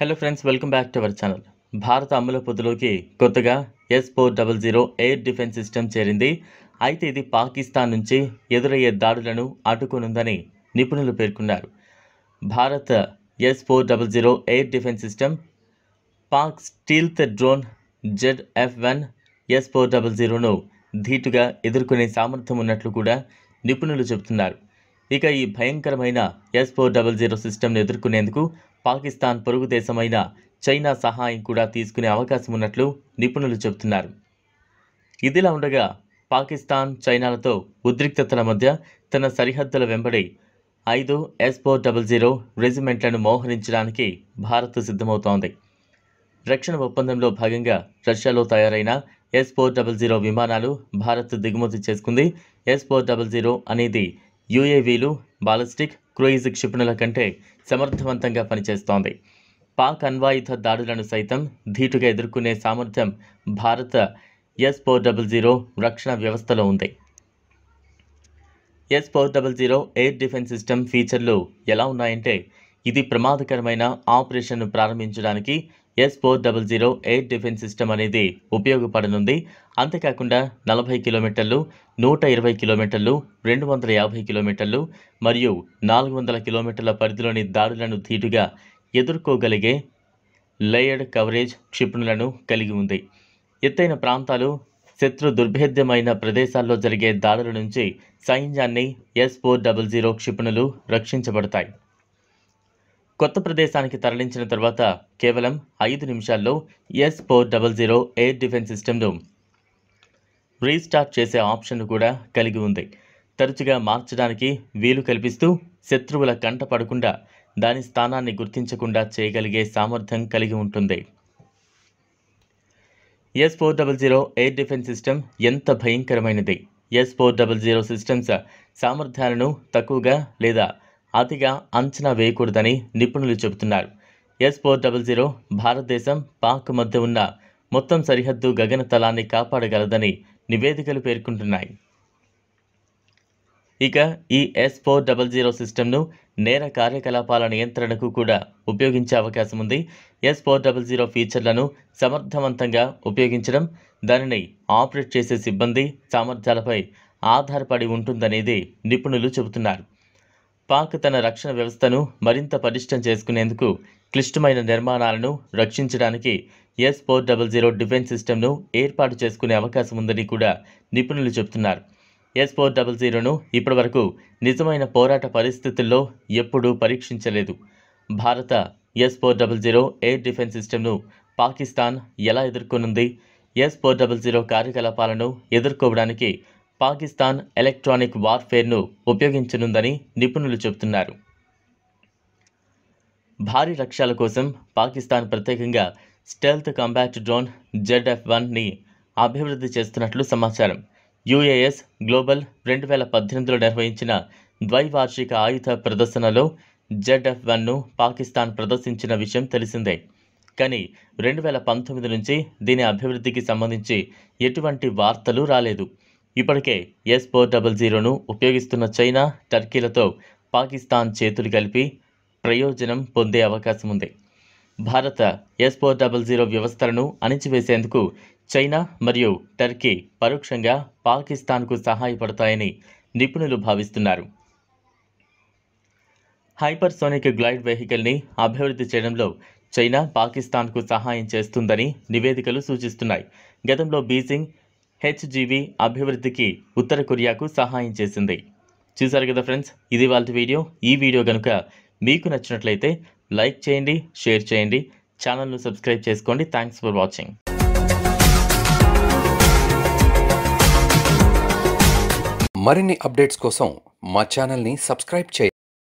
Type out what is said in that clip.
hello friends welcome back to our channel భారత అమలు పొద్దులోకి కొత్తగా S four double zero air defence system చేరింది అయితే ఇది పాకిస్తాన్ నుంచి ఎదురయ్యే దాడులను అడ్డుకోనుందని నిపుణులు పేర్కొన్నారు Bharat S four double zero air defence system Pak stealth drone Z F one S four double జీరోను ధీటుగా ఎదుర్కొనే సామర్థ్యం ఉన్నట్లు కూడా నిపుణులు చెబుతున్నారు ఇక ఈ భయంకరమైన ఎస్ ఫోర్ డబల్ జీరో సిస్టమ్ను ఎదుర్కొనేందుకు పాకిస్తాన్ పొరుగు దేశమైన చైనా సహాయం కూడా తీసుకునే అవకాశం ఉన్నట్లు నిపుణులు చెబుతున్నారు ఇదిలా ఉండగా పాకిస్తాన్ చైనాలతో ఉద్రిక్తతల మధ్య తన సరిహద్దుల వెంబడి ఐదు ఎస్ ఫోర్ డబల్ జీరో రెజిమెంట్లను మోహరించడానికి భారత్ సిద్ధమవుతోంది రక్షణ ఒప్పందంలో భాగంగా రష్యాలో తయారైన ఎస్ ఫోర్ డబల్ జీరో విమానాలు భారత్ దిగుమతి చేసుకుంది ఎస్ ఫోర్ డబల్ జీరో అనేది యూఏవీలు బాలిస్టిక్ క్రూయిజ్ క్షిపణుల కంటే సమర్థవంతంగా పనిచేస్తోంది పాక్ అన్వాయుధ దాడులను సైతం ధీటుగా ఎదుర్కొనే సామర్థ్యం భారత ఎస్ ఫోర్ డబుల్ జీరో రక్షణ వ్యవస్థలో ఉంది S four double zero air defence system ఫీచర్లు ఎలా ఉన్నాయంటే ఇది ప్రమాదకరమైన ఆపరేషన్ను ప్రారంభించడానికి S four double zero air defence system అనేది ఉపయోగపడనుంది అంతేకాకుండా నలభై కిలోమీటర్లు నూట ఇరవై కిలోమీటర్లు రెండు వందల యాభై కిలోమీటర్లు మరియు నాలుగు వందల కిలోమీటర్ల పరిధిలోని దాడులను ధీటుగా ఎదుర్కోగలిగే లేయర్డ్ కవరేజ్ క్షిపణులను కలిగి ఉంది ఎత్తైన ప్రాంతాలు శత్రు దుర్భేద్యమైన ప్రదేశాల్లో జరిగే దాడుల నుంచి సైన్యాన్ని ఎస్ ఫోర్ డబల్ జీరో క్షిపణులు రక్షించబడతాయి కొత్త ప్రదేశానికి తరలించిన తర్వాత కేవలం ఐదు నిమిషాల్లో S four double zero air defence సిస్టమ్ను రీస్టార్ట్ చేసే ఆప్షన్ కూడా కలిగి ఉంది తరచుగా మార్చడానికి వీలు కల్పిస్తూ శత్రువుల కంట పడకుండా దాని స్థానాన్ని గుర్తించకుండా చేయగలిగే సామర్థ్యం కలిగి ఉంటుంది S four double zero air defence system ఎంత భయంకరమైనది S four double zero systems సామర్థ్యాలను తక్కువగా లేదా అతిగా అంచనా వేయకూడదని నిపుణులు చెబుతున్నారు ఎస్ ఫోర్ డబల్ జీరో భారతదేశం పాక్ మధ్య ఉన్న మొత్తం సరిహద్దు గగన తలాన్ని కాపాడగలదని నివేదికలు పేర్కొంటున్నాయి ఇక ఈ ఎస్ ఫోర్ డబల్ జీరో సిస్టమ్ను నేర కార్యకలాపాల నియంత్రణకు కూడా ఉపయోగించే అవకాశం ఉంది ఎస్ ఫోర్ డబల్ జీరో ఫీచర్లను సమర్థవంతంగా ఉపయోగించడం దానిని ఆపరేట్ చేసే సిబ్బంది సామర్థ్యాలపై ఆధారపడి ఉంటుందనేది నిపుణులు చెబుతున్నారు పాక్ తన రక్షణ వ్యవస్థను మరింత పటిష్టం చేసుకునేందుకు క్లిష్టమైన నిర్మాణాలను రక్షించడానికి S four double zero defence సిస్టమ్ను ఏర్పాటు చేసుకునే అవకాశం ఉందని కూడా నిపుణులు చెబుతున్నారు ఎస్ ఫోర్ డబల్ జీరోను ఇప్పటివరకు నిజమైన పోరాట పరిస్థితుల్లో ఎప్పుడూ పరీక్షించలేదు భారత S four double zero air defence సిస్టమ్ను పాకిస్తాన్ ఎలా ఎదుర్కొనుంది ఎస్ ఫోర్ డబల్ జీరో కార్యకలాపాలను ఎదుర్కోవడానికి పాకిస్తాన్ ఎలక్ట్రానిక్ వార్ఫేర్ను ఉపయోగించనుందని నిపుణులు చెబుతున్నారు భారీ లక్ష్యాల కోసం పాకిస్తాన్ ప్రత్యేకంగా స్టెల్త్ కంబాట్ డ్రోన్ జెడ్ఎఫ్ వన్ని అభివృద్ధి చేస్తున్నట్లు సమాచారం యుఏఎస్ గ్లోబల్ రెండు వేల పద్దెనిమిదిలో నిర్వహించిన ద్వైవార్షిక ఆయుధ ప్రదర్శనలో జెడ్ఎఫ్ వన్ను పాకిస్తాన్ ప్రదర్శించిన విషయం తెలిసిందే కానీ రెండు వేల పంతొమ్మిది నుంచి దీని అభివృద్ధికి సంబంధించి ఎటువంటి వార్తలు రాలేదు ఇప్పటికే ఎస్ ఫోర్ డబల్ జీరోను ఉపయోగిస్తున్న చైనా టర్కీలతో పాకిస్తాన్ చేతులు కలిపి ప్రయోజనం పొందే అవకాశం ఉంది భారత ఎస్ ఫోర్ డబల్ జీరో వ్యవస్థలను అణిచివేసేందుకు చైనా మరియు టర్కీ పరోక్షంగా పాకిస్తాన్కు సహాయపడతాయని నిపుణులు భావిస్తున్నారు హైపర్సోనిక్ గ్లైడ్ వెహికల్ని అభివృద్ధి చేయడంలో చైనా పాకిస్తాన్కు సహాయం చేస్తుందని నివేదికలు సూచిస్తున్నాయి గతంలో బీజింగ్ హెచ్జీవీ అభివృద్ధికి ఉత్తర కొరియాకు సహాయం చేసింది చూశారు కదా ఫ్రెండ్స్ ఇది వాళ్ళ వీడియో ఈ వీడియో కనుక మీకు నచ్చినట్లయితే లైక్ చేయండి షేర్ చేయండి ఛానల్ను సబ్స్క్రైబ్ చేసుకోండి థ్యాంక్స్ ఫర్ వాచింగ్ మరిన్ని అప్డేట్స్ కోసం మా ఛానల్ని సబ్స్క్రైబ్